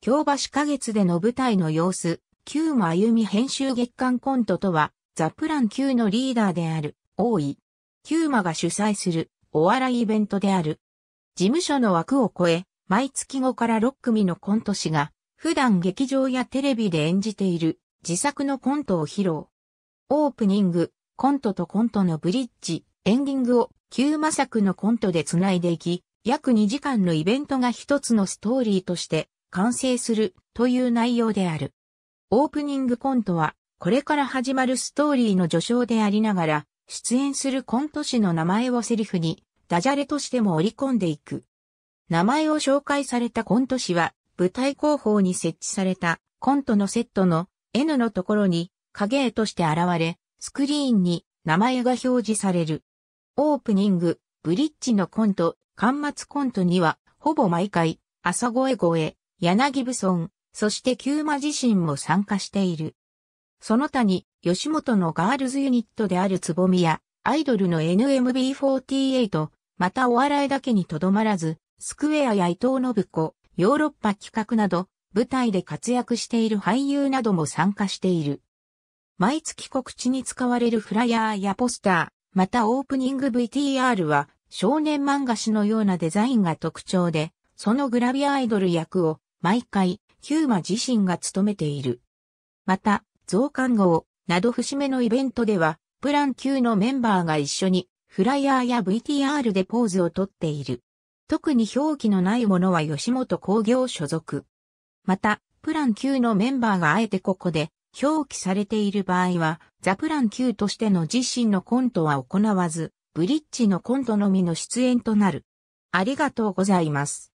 京橋花月での舞台の様子、旧真由美編集月刊コントとは、ザ・プラン Q のリーダーである、大井。旧真が主催する、お笑いイベントである。事務所の枠を超え、毎月後から6組のコント師が、普段劇場やテレビで演じている、自作のコントを披露。オープニング、コントとコントのブリッジ、エンディングを、旧真作のコントで繋いでいき、約2時間のイベントが一つのストーリーとして完成するという内容である。オープニングコントは、これから始まるストーリーの序章でありながら、出演するコント師の名前をセリフに、ダジャレとしても織り込んでいく。名前を紹介されたコント師は、舞台後方に設置されたコントのセットの N のところに影絵として現れ、スクリーンに名前が表示される。オープニング、ブリッジのコント、端末コントには、ほぼ毎回、朝声声、柳武村、そして旧馬自身も参加している。その他に、吉本のガールズユニットであるつぼみや、アイドルの NMB48、またお笑いだけにとどまらず、スクエアや伊藤信子、ヨーロッパ企画など、舞台で活躍している俳優なども参加している。毎月告知に使われるフライヤーやポスター、またオープニング VTR は少年漫画誌のようなデザインが特徴で、そのグラビアアイドル役を毎回、ヒューマ自身が務めている。また、増刊号など節目のイベントでは、プラン級のメンバーが一緒に、フライヤーや VTR でポーズをとっている。特に表記のないものは吉本工業所属。また、プラン級のメンバーがあえてここで表記されている場合は、ザプラン級としての自身のコントは行わず、ブリッジのコントのみの出演となる。ありがとうございます。